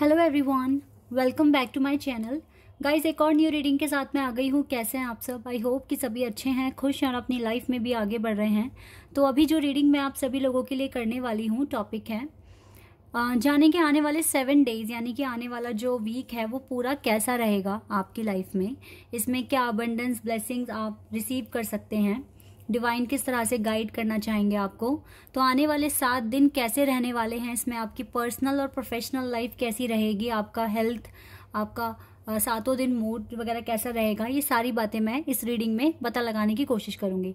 Hello everyone welcome back to my channel guys एक और new reading के साथ मैं आ गई हूँ कैसे हैं आप सब आई होप कि सभी अच्छे हैं खुश हैं और अपनी लाइफ में भी आगे बढ़ रहे हैं तो अभी जो रीडिंग मैं आप सभी लोगों के लिए करने वाली हूँ टॉपिक है जाने के आने वाले सेवन डेज यानी कि आने वाला जो वीक है वो पूरा कैसा रहेगा आपकी लाइफ में इसमें क्या अबंडेंस ब्लेसिंग्स आप रिसीव कर सकते हैं डिवाइन किस तरह से गाइड करना चाहेंगे आपको तो आने वाले सात दिन कैसे रहने वाले हैं इसमें आपकी पर्सनल और प्रोफेशनल लाइफ कैसी रहेगी आपका हेल्थ आपका सातों दिन मूड वगैरह कैसा रहेगा ये सारी बातें मैं इस रीडिंग में पता लगाने की कोशिश करूँगी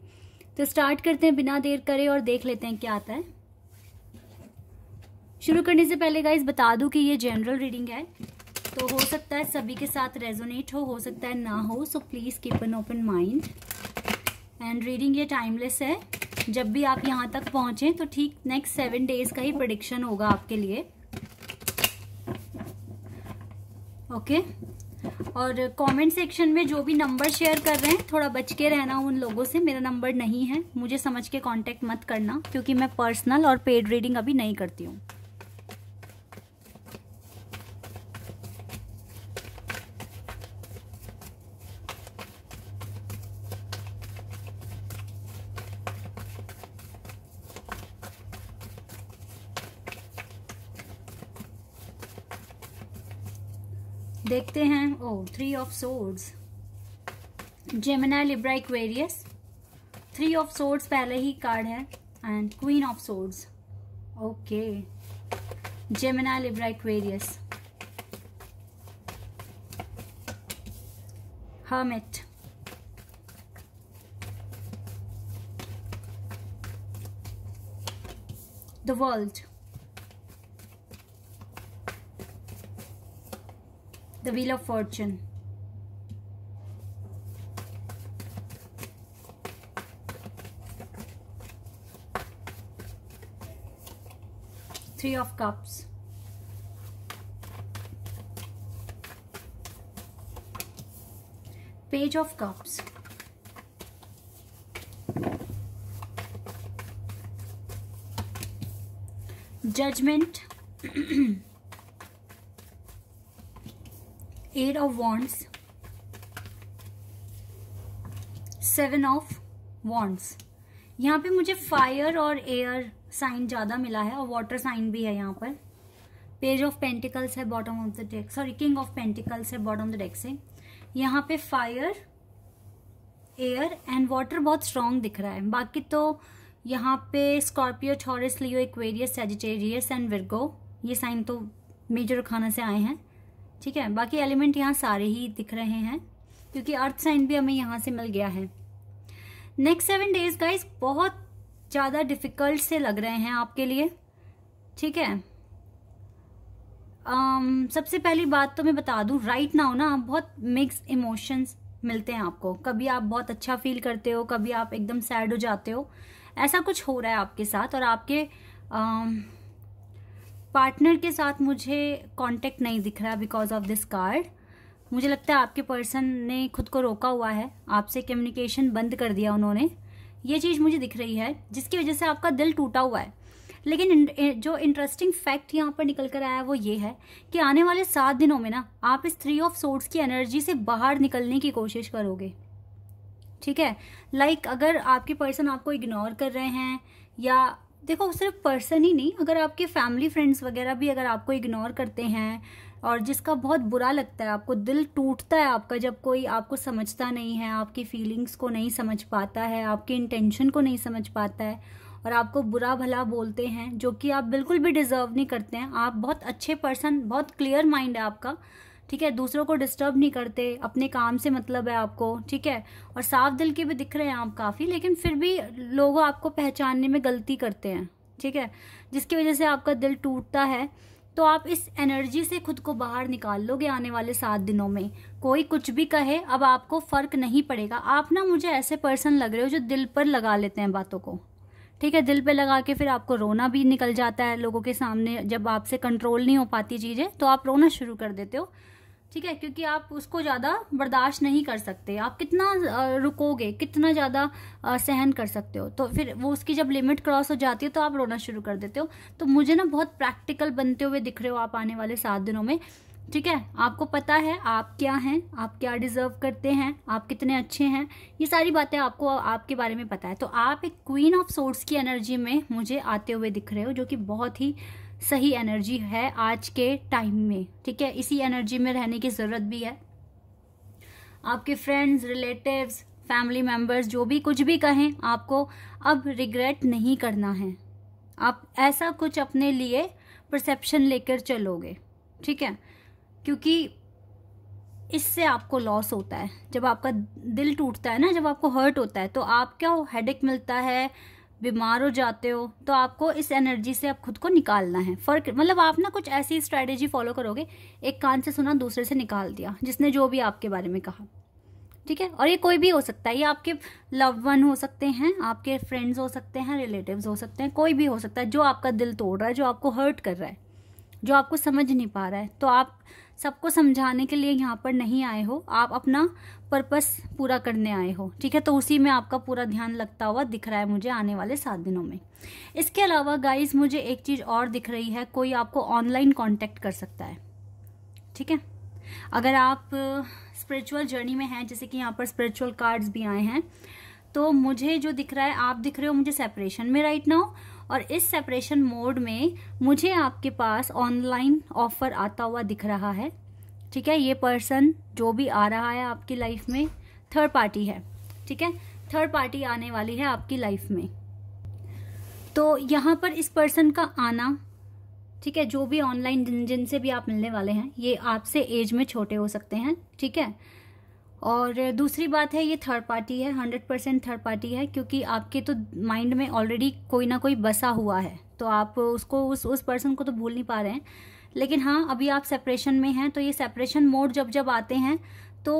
तो स्टार्ट करते हैं बिना देर करे और देख लेते हैं क्या आता है शुरू करने से पहले गाइज बता दूं कि ये जनरल रीडिंग है तो हो सकता है सभी के साथ रेजोनेट हो हो सकता है ना हो so please keep an open mind and reading ये टाइमलेस है जब भी आप यहाँ तक पहुंचे तो ठीक नेक्स्ट सेवन डेज का ही प्रडिक्शन होगा आपके लिए ओके okay? और कमेंट सेक्शन में जो भी नंबर शेयर कर रहे हैं थोड़ा बच के रहना उन लोगों से मेरा नंबर नहीं है मुझे समझ के कांटेक्ट मत करना क्योंकि मैं पर्सनल और पेड रीडिंग अभी नहीं करती हूँ देखते हैं oh three of swords Gemini Libra Aquarius three of swords पहले ही कार्ड है and queen of swords okay Gemini Libra Aquarius hermit the world the Wheel of Fortune. Three of Cups. Page of Cups. Judgment. Eight of wands seven of wands यहाँ पे मुझे fire और air sign ज़्यादा मिला है और water sign भी है यहाँ पर पेज ऑफ पेंटिकल्स है bottom of the deck sorry king of pentacles है बॉटम ऑफ द डेक से यहाँ पे फायर एयर एंड वाटर बहुत स्ट्रांग दिख रहा है बाकी तो यहाँ पे Scorpio Taurus Leo Aquarius Sagittarius and Virgo ये साइन तो मेजर खाना से आए हैं ठीक है बाकी एलिमेंट यहाँ सारे ही दिख रहे हैं क्योंकि अर्थ साइन भी हमें यहाँ से मिल गया है नेक्स्ट सेवन डेज गाइस बहुत ज़्यादा डिफिकल्ट से लग रहे हैं आपके लिए ठीक है um, सबसे पहली बात तो मैं बता दू राइट नाउ ना बहुत मिक्स इमोशंस मिलते हैं आपको कभी आप बहुत अच्छा फील करते हो कभी आप एकदम सैड हो जाते हो ऐसा कुछ हो रहा है आपके साथ और आपके um, पार्टनर के साथ मुझे कांटेक्ट नहीं दिख रहा बिकॉज ऑफ दिस कार्ड मुझे लगता है आपके पर्सन ने खुद को रोका हुआ है आपसे कम्युनिकेशन बंद कर दिया उन्होंने ये चीज़ मुझे दिख रही है जिसकी वजह से आपका दिल टूटा हुआ है लेकिन जो इंटरेस्टिंग फैक्ट यहाँ पर निकल कर आया वो ये है कि आने वाले सात दिनों में ना आप इस थ्री ऑफ सोर्ट्स की एनर्जी से बाहर निकलने की कोशिश करोगे ठीक है लाइक like, अगर आपके पर्सन आपको इग्नोर कर रहे हैं या देखो सिर्फ पर्सन ही नहीं अगर आपके फैमिली फ्रेंड्स वगैरह भी अगर आपको इग्नोर करते हैं और जिसका बहुत बुरा लगता है आपको दिल टूटता है आपका जब कोई आपको समझता नहीं है आपकी फीलिंग्स को नहीं समझ पाता है आपके इंटेंशन को नहीं समझ पाता है और आपको बुरा भला बोलते हैं जो कि आप बिल्कुल भी डिज़र्व नहीं करते हैं आप बहुत अच्छे पर्सन बहुत क्लियर माइंड है आपका ठीक है दूसरों को डिस्टर्ब नहीं करते अपने काम से मतलब है आपको ठीक है और साफ दिल के भी दिख रहे हैं आप काफ़ी लेकिन फिर भी लोग आपको पहचानने में गलती करते हैं ठीक है जिसकी वजह से आपका दिल टूटता है तो आप इस एनर्जी से खुद को बाहर निकाल लोगे आने वाले सात दिनों में कोई कुछ भी कहे अब आपको फ़र्क नहीं पड़ेगा आप ना मुझे ऐसे पर्सन लग रहे हो जो दिल पर लगा लेते हैं बातों को ठीक है दिल पे लगा के फिर आपको रोना भी निकल जाता है लोगों के सामने जब आपसे कंट्रोल नहीं हो पाती चीज़ें तो आप रोना शुरू कर देते हो ठीक है क्योंकि आप उसको ज़्यादा बर्दाश्त नहीं कर सकते आप कितना रुकोगे कितना ज़्यादा सहन कर सकते हो तो फिर वो उसकी जब लिमिट क्रॉस हो जाती है तो आप रोना शुरू कर देते हो तो मुझे ना बहुत प्रैक्टिकल बनते हुए दिख रहे हो आप आने वाले सात दिनों में ठीक है आपको पता है आप क्या हैं आप क्या डिजर्व करते हैं आप कितने अच्छे हैं ये सारी बातें आपको आपके बारे में पता है तो आप एक क्वीन ऑफ सोर्स की एनर्जी में मुझे आते हुए दिख रहे हो जो कि बहुत ही सही एनर्जी है आज के टाइम में ठीक है इसी एनर्जी में रहने की ज़रूरत भी है आपके फ्रेंड्स रिलेटिव्स फैमिली मेम्बर्स जो भी कुछ भी कहें आपको अब रिग्रेट नहीं करना है आप ऐसा कुछ अपने लिए परसेप्शन लेकर चलोगे ठीक है क्योंकि इससे आपको लॉस होता है जब आपका दिल टूटता है ना जब आपको हर्ट होता है तो आप क्या हेडेक मिलता है बीमार हो जाते हो तो आपको इस एनर्जी से आप खुद को निकालना है फ़र्क मतलब आप ना कुछ ऐसी स्ट्रैटेजी फॉलो करोगे एक कान से सुना दूसरे से निकाल दिया जिसने जो भी आपके बारे में कहा ठीक है और ये कोई भी हो सकता है ये आपके लव वन हो सकते हैं आपके फ्रेंड्स हो सकते हैं रिलेटिव्स हो सकते हैं कोई भी हो सकता है जो आपका दिल तोड़ रहा है जो आपको हर्ट कर रहा है जो आपको समझ नहीं पा रहा है तो आप सबको समझाने के लिए यहाँ पर नहीं आए हो आप अपना पर्पस पूरा करने आए हो ठीक है तो उसी में आपका पूरा ध्यान लगता हुआ दिख रहा है मुझे आने वाले सात दिनों में इसके अलावा गाइज मुझे एक चीज़ और दिख रही है कोई आपको ऑनलाइन कॉन्टैक्ट कर सकता है ठीक है अगर आप स्पिरिचुअल जर्नी में हैं जैसे कि यहाँ पर स्पिरिचुअल कार्ड्स भी आए हैं तो मुझे जो दिख रहा है आप दिख रहे हो मुझे सेपरेशन में राइट ना हो और इस सेपरेशन मोड में मुझे आपके पास ऑनलाइन ऑफर आता हुआ दिख रहा है ठीक है ये पर्सन जो भी आ रहा है आपकी लाइफ में थर्ड पार्टी है ठीक है थर्ड पार्टी आने वाली है आपकी लाइफ में तो यहाँ पर इस पर्सन का आना ठीक है जो भी ऑनलाइन जिन जिनसे भी आप मिलने वाले हैं ये आपसे एज में छोटे हो सकते हैं ठीक है और दूसरी बात है ये थर्ड पार्टी है हंड्रेड परसेंट थर्ड पार्टी है क्योंकि आपके तो माइंड में ऑलरेडी कोई ना कोई बसा हुआ है तो आप उसको उस उस पर्सन को तो भूल नहीं पा रहे हैं लेकिन हाँ अभी आप सेपरेशन में हैं तो ये सेपरेशन मोड जब जब आते हैं तो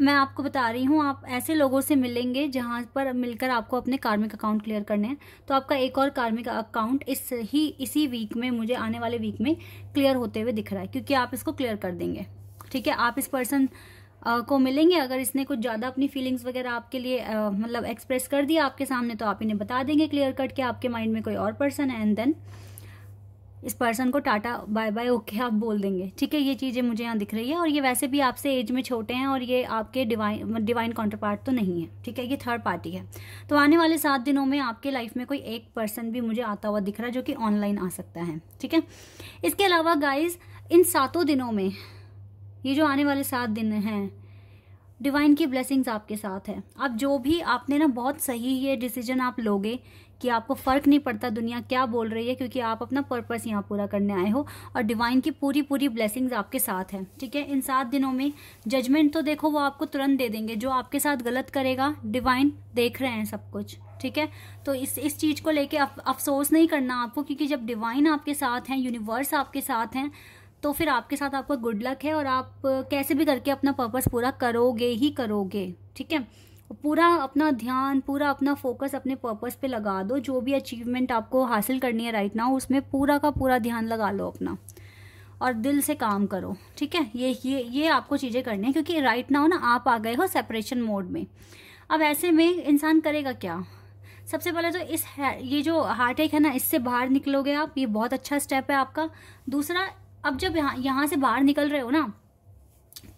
मैं आपको बता रही हूँ आप ऐसे लोगों से मिलेंगे जहाँ पर मिलकर आपको अपने कार्मिक अकाउंट क्लियर करने हैं तो आपका एक और कार्मिक अकाउंट इस ही इसी वीक में मुझे आने वाले वीक में क्लियर होते हुए दिख रहा है क्योंकि आप इसको क्लियर कर देंगे ठीक है आप इस पर्सन आ, को मिलेंगे अगर इसने कुछ ज़्यादा अपनी फीलिंग्स वगैरह आपके लिए मतलब एक्सप्रेस कर दिया आपके सामने तो आप इन्हें बता देंगे क्लियर कट के आपके माइंड में कोई और पर्सन है एंड देन इस पर्सन को टाटा बाय बाय ओके आप बोल देंगे ठीक है ये चीज़ें मुझे यहाँ दिख रही है और ये वैसे भी आपसे एज में छोटे हैं और ये आपके डिवाइन डिवाइन काउंटर पार्ट तो नहीं है ठीक है ये थर्ड पार्टी है तो आने वाले सात दिनों में आपके लाइफ में कोई एक पर्सन भी मुझे आता हुआ दिख रहा है जो कि ऑनलाइन आ सकता है ठीक है इसके अलावा गाइज इन सातों दिनों में ये जो आने वाले सात दिन हैं डिवाइन की ब्लेसिंग्स आपके साथ है आप जो भी आपने ना बहुत सही ये डिसीजन आप लोगे कि आपको फ़र्क नहीं पड़ता दुनिया क्या बोल रही है क्योंकि आप अपना पर्पस यहाँ पूरा करने आए हो और डिवाइन की पूरी पूरी ब्लेसिंग्स आपके साथ है ठीक है इन सात दिनों में जजमेंट तो देखो वो आपको तुरंत दे देंगे जो आपके साथ गलत करेगा डिवाइन देख रहे हैं सब कुछ ठीक है तो इस इस चीज़ को लेके अफ, अफसोस नहीं करना आपको क्योंकि जब डिवाइन आपके साथ हैं यूनिवर्स आपके साथ हैं तो फिर आपके साथ आपका गुड लक है और आप कैसे भी करके अपना पर्पस पूरा करोगे ही करोगे ठीक है पूरा अपना ध्यान पूरा अपना फोकस अपने पर्पस पे लगा दो जो भी अचीवमेंट आपको हासिल करनी है राइट नाउ उसमें पूरा का पूरा ध्यान लगा लो अपना और दिल से काम करो ठीक है ये ये ये आपको चीज़ें करनी है क्योंकि राइट नाउ ना आप आ गए हो सेपरेशन मोड में अब ऐसे में इंसान करेगा क्या सबसे पहले तो इस ये जो हार्ट एक है ना इससे बाहर निकलोगे आप ये बहुत अच्छा स्टेप है आपका दूसरा अब जब यहाँ यहाँ से बाहर निकल रहे हो ना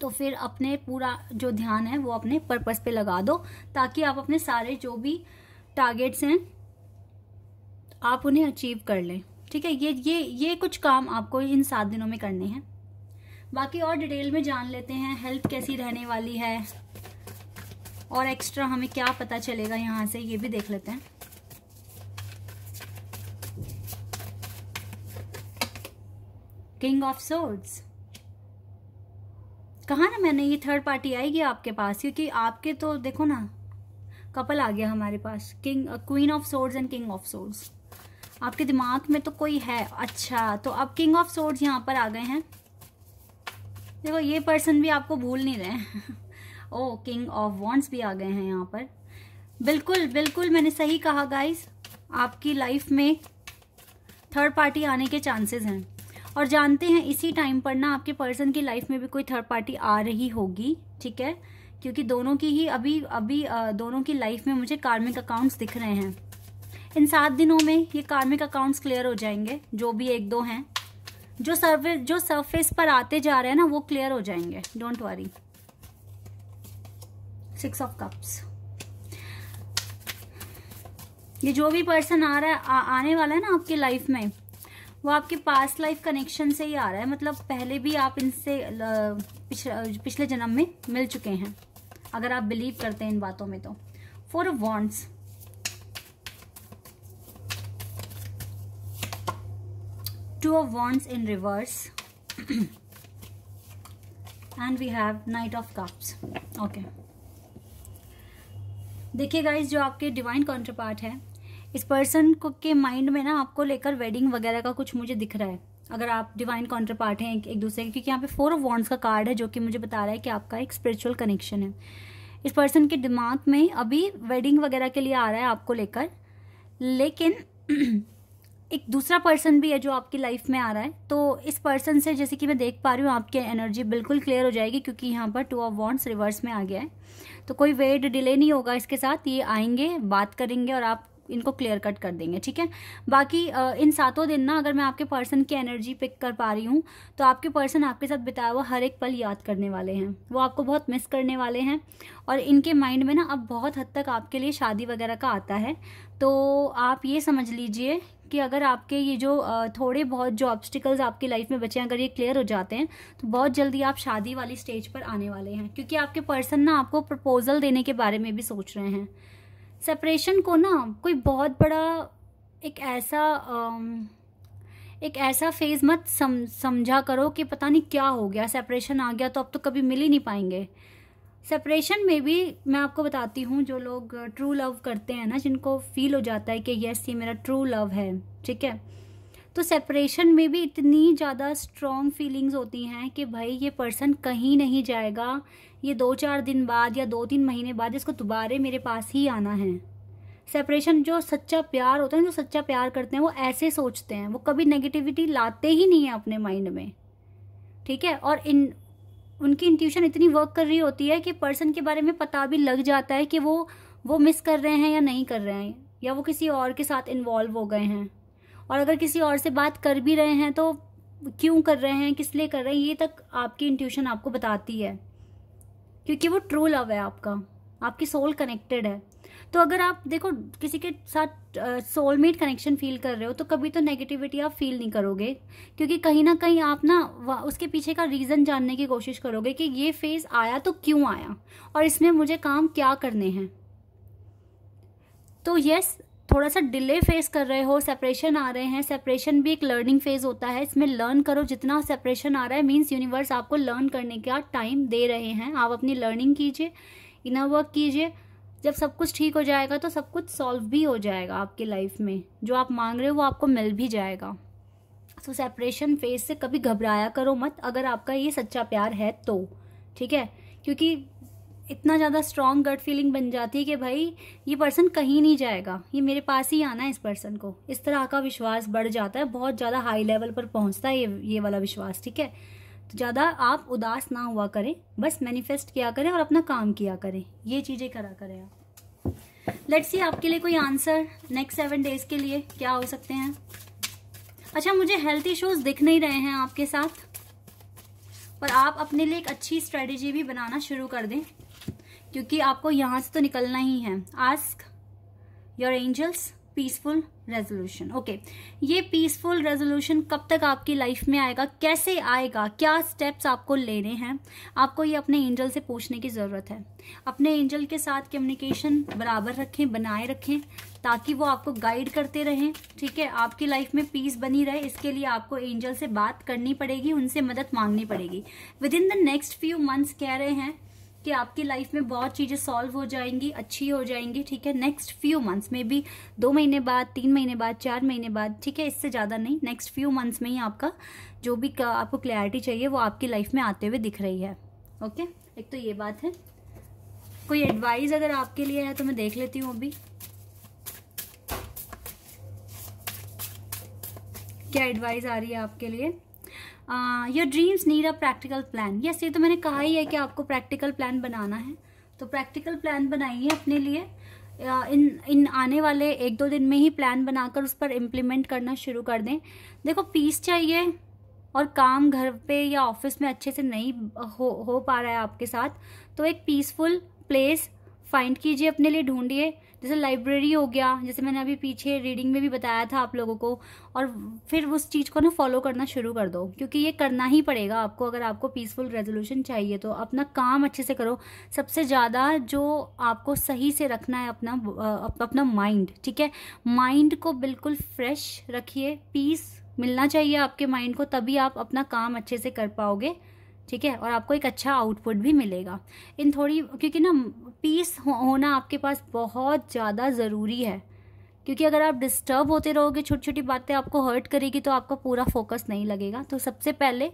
तो फिर अपने पूरा जो ध्यान है वो अपने पर्पस पे लगा दो ताकि आप अपने सारे जो भी टारगेट्स हैं आप उन्हें अचीव कर लें ठीक है ये ये ये कुछ काम आपको इन सात दिनों में करने हैं बाकी और डिटेल में जान लेते हैं हेल्थ कैसी रहने वाली है और एक्स्ट्रा हमें क्या पता चलेगा यहाँ से ये भी देख लेते हैं किंग ऑफ सोर्ड्स कहा ना मैंने ये थर्ड पार्टी आएगी आपके पास क्योंकि आपके तो देखो ना कपल आ गया हमारे पास king queen of swords and king of swords आपके दिमाग में तो कोई है अच्छा तो अब किंग ऑफ सोर्ड्स यहाँ पर आ गए हैं देखो ये पर्सन भी आपको भूल नहीं रहे ओ किंग ऑफ वॉन्ट्स भी आ गए हैं यहाँ पर बिल्कुल बिल्कुल मैंने सही कहा गाइस आपकी लाइफ में थर्ड पार्टी आने के चांसेस हैं और जानते हैं इसी टाइम पर ना आपके पर्सन की लाइफ में भी कोई थर्ड पार्टी आ रही होगी ठीक है क्योंकि दोनों की ही अभी अभी दोनों की लाइफ में मुझे कार्मिक अकाउंट्स दिख रहे हैं इन सात दिनों में ये कार्मिक अकाउंट्स क्लियर हो जाएंगे जो भी एक दो हैं जो सर्वे जो सरफेस पर आते जा रहे हैं ना वो क्लियर हो जाएंगे don't worry six of cups ये जो भी पर्सन आ रहा है आ, आने वाला है ना आपकी लाइफ में वो आपके पास लाइफ कनेक्शन से ही आ रहा है मतलब पहले भी आप इनसे पिछले जन्म में मिल चुके हैं अगर आप बिलीव करते हैं इन बातों में तो four wands two of wands in reverse and we have knight of cups okay देखिए गाइज जो आपके डिवाइन काउंटर पार्ट है इस पर्सन को के माइंड में ना आपको लेकर वेडिंग वगैरह का कुछ मुझे दिख रहा है अगर आप डिवाइन काउंटर पार्ट हैं एक दूसरे के क्योंकि यहाँ पे फोर ऑफ वॉन्ड्स का कार्ड है जो कि मुझे बता रहा है कि आपका एक स्पिरिचुअल कनेक्शन है इस पर्सन के दिमाग में अभी वेडिंग वगैरह के लिए आ रहा है आपको लेकर लेकिन एक दूसरा पर्सन भी है जो आपकी लाइफ में आ रहा है तो इस पर्सन से जैसे कि मैं देख पा रही हूँ आपकी एनर्जी बिल्कुल क्लियर हो जाएगी क्योंकि यहाँ पर टू ऑफ वॉन्ट्स रिवर्स में आ गया है तो कोई वेट डिले नहीं होगा इसके साथ ये आएंगे बात करेंगे और आप इनको क्लियर कट कर देंगे ठीक है बाकी इन सातों दिन ना अगर मैं आपके पर्सन की एनर्जी पिक कर पा रही हूँ तो आपके पर्सन आपके साथ बिताया हुआ हर एक पल याद करने वाले हैं वो आपको बहुत मिस करने वाले हैं और इनके माइंड में ना अब बहुत हद तक आपके लिए शादी वगैरह का आता है तो आप ये समझ लीजिए कि अगर आपके ये जो थोड़े बहुत जो ऑब्स्टिकल्स आपकी लाइफ में बचे हैं अगर ये क्लियर हो जाते हैं तो बहुत जल्दी आप शादी वाली स्टेज पर आने वाले हैं क्योंकि आपके पर्सन ना आपको प्रपोजल देने के बारे में भी सोच रहे हैं सेपरेशन को ना कोई बहुत बड़ा एक ऐसा एक ऐसा फेज़ मत सम समझा करो कि पता नहीं क्या हो गया सेपरेशन आ गया तो अब तो कभी मिल ही नहीं पाएंगे सेपरेशन में भी मैं आपको बताती हूँ जो लोग ट्रू लव करते हैं ना जिनको फील हो जाता है कि यस ये मेरा ट्रू लव है ठीक है तो सेपरेशन में भी इतनी ज़्यादा स्ट्रॉन्ग फीलिंग्स होती हैं कि भाई ये पर्सन कहीं नहीं जाएगा ये दो चार दिन बाद या दो तीन महीने बाद इसको दोबारे मेरे पास ही आना है सेपरेशन जो सच्चा प्यार होता है जो सच्चा प्यार करते हैं वो ऐसे सोचते हैं वो कभी नेगेटिविटी लाते ही नहीं है अपने माइंड में ठीक है और इन उनकी इंट्यूशन इतनी वर्क कर रही होती है कि पर्सन के बारे में पता भी लग जाता है कि वो वो मिस कर रहे हैं या नहीं कर रहे हैं या वो किसी और के साथ इन्वॉल्व हो गए हैं और अगर किसी और से बात कर भी रहे हैं तो क्यों कर रहे हैं किस लिए कर रहे हैं ये तक आपकी इंट्यूशन आपको बताती है क्योंकि वो ट्रू लव है आपका आपकी सोल कनेक्टेड है तो अगर आप देखो किसी के साथ सोलमेट कनेक्शन फील कर रहे हो तो कभी तो नेगेटिविटी आप फील नहीं करोगे क्योंकि कहीं ना कहीं आप ना उसके पीछे का रीज़न जानने की कोशिश करोगे कि ये फेज़ आया तो क्यों आया और इसमें मुझे काम क्या करने हैं तो यस थोड़ा सा डिले फेस कर रहे हो सेपरेशन आ रहे हैं सेपरेशन भी एक लर्निंग फेज होता है इसमें लर्न करो जितना सेपरेशन आ रहा है मीन्स यूनिवर्स आपको लर्न करने का टाइम दे रहे हैं आप अपनी लर्निंग कीजिए इनर वर्क कीजिए जब सब कुछ ठीक हो जाएगा तो सब कुछ सॉल्व भी हो जाएगा आपकी लाइफ में जो आप मांग रहे हो वो आपको मिल भी जाएगा सो सेपरेशन फेज से कभी घबराया करो मत अगर आपका ये सच्चा प्यार है तो ठीक है क्योंकि इतना ज़्यादा स्ट्रॉन्ग गट फीलिंग बन जाती है कि भाई ये पर्सन कहीं नहीं जाएगा ये मेरे पास ही आना है इस पर्सन को इस तरह का विश्वास बढ़ जाता है बहुत ज़्यादा हाई लेवल पर पहुंचता है ये ये वाला विश्वास ठीक है तो ज़्यादा आप उदास ना हुआ करें बस मैनिफेस्ट किया करें और अपना काम किया करें ये चीज़ें करा करें आप लेट्स सी आपके लिए कोई आंसर नेक्स्ट सेवन डेज के लिए क्या हो सकते हैं अच्छा मुझे हेल्थ इशूज़ दिख नहीं रहे हैं आपके साथ पर आप अपने लिए एक अच्छी स्ट्रेटेजी भी बनाना शुरू कर दें क्योंकि आपको यहां से तो निकलना ही है ask your angels peaceful resolution okay ये पीसफुल रेजोल्यूशन कब तक आपकी लाइफ में आएगा कैसे आएगा क्या स्टेप्स आपको लेने हैं आपको ये अपने एंजल से पूछने की ज़रूरत है अपने एंजल के साथ कम्युनिकेशन बराबर रखें बनाए रखें ताकि वो आपको गाइड करते रहें ठीक है आपकी लाइफ में पीस बनी रहे इसके लिए आपको एंजल से बात करनी पड़ेगी उनसे मदद मांगनी पड़ेगी within the next few months कह रहे हैं कि आपकी लाइफ में बहुत चीज़ें सॉल्व हो जाएंगी अच्छी हो जाएंगी ठीक है नेक्स्ट फ्यू मंथ्स में भी दो महीने बाद तीन महीने बाद चार महीने बाद ठीक है इससे ज़्यादा नहीं नेक्स्ट फ्यू मंथ्स में ही आपका जो भी आपको क्लैरिटी चाहिए वो आपकी लाइफ में आते हुए दिख रही है ओके एक तो ये बात है कोई एडवाइस अगर आपके लिए है तो मैं देख लेती हूँ अभी क्या एडवाइस आ रही है आपके लिए your dreams need a practical plan yes ये तो मैंने कहा ही है कि आपको प्रैक्टिकल प्लान बनाना है तो प्रैक्टिकल प्लान बनाइए अपने लिए इन इन आने वाले एक दो दिन में ही प्लान बनाकर उस पर इम्प्लीमेंट करना शुरू कर दें देखो पीस चाहिए और काम घर पे या ऑफिस में अच्छे से नहीं हो हो पा रहा है आपके साथ तो एक पीसफुल प्लेस फाइंड कीजिए अपने लिए ढूंढिए जैसे लाइब्रेरी हो गया जैसे मैंने अभी पीछे रीडिंग में भी बताया था आप लोगों को और फिर उस चीज़ को ना फॉलो करना शुरू कर दो क्योंकि ये करना ही पड़ेगा आपको अगर आपको पीसफुल रेजोल्यूशन चाहिए तो अपना काम अच्छे से करो सबसे ज़्यादा जो आपको सही से रखना है अपना अप, अपना माइंड ठीक है माइंड को बिल्कुल फ्रेश रखिए पीस मिलना चाहिए आपके माइंड को तभी आप अपना काम अच्छे से कर पाओगे ठीक है और आपको एक अच्छा आउटपुट भी मिलेगा इन थोड़ी क्योंकि ना पीस हो, होना आपके पास बहुत ज़्यादा ज़रूरी है क्योंकि अगर आप डिस्टर्ब होते रहोगे छोटी छोटी बातें आपको हर्ट करेगी तो आपका पूरा फोकस नहीं लगेगा तो सबसे पहले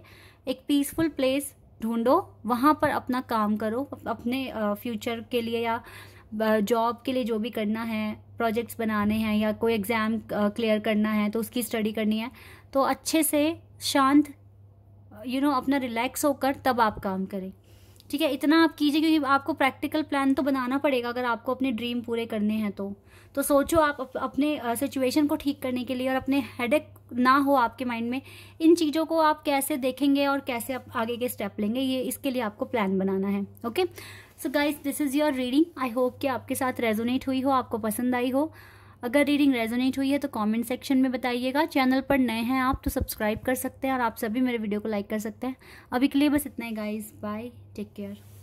एक पीसफुल प्लेस ढूंढो वहाँ पर अपना काम करो अपने फ्यूचर के लिए या जॉब के लिए जो भी करना है प्रोजेक्ट्स बनाने हैं या कोई एग्ज़ाम क्लियर करना है तो उसकी स्टडी करनी है तो अच्छे से शांत यू नो अपना रिलैक्स होकर तब आप काम करें ठीक है इतना आप कीजिए क्योंकि आपको प्रैक्टिकल प्लान तो बनाना पड़ेगा अगर आपको अपने ड्रीम पूरे करने हैं तो तो सोचो आप अपने सिचुएशन को ठीक करने के लिए और अपने हेडेक ना हो आपके माइंड में इन चीज़ों को आप कैसे देखेंगे और कैसे आप आगे के स्टेप लेंगे ये इसके लिए आपको प्लान बनाना है okay so guys this is your reading I hope कि आपके साथ रेजोनेट हुई हो आपको पसंद आई हो अगर रीडिंग रेजोनेट हुई है तो कमेंट सेक्शन में बताइएगा चैनल पर नए हैं आप तो सब्सक्राइब कर सकते हैं और आप सभी मेरे वीडियो को लाइक कर सकते हैं अभी के लिए बस इतना ही गाइज बाय टेक केयर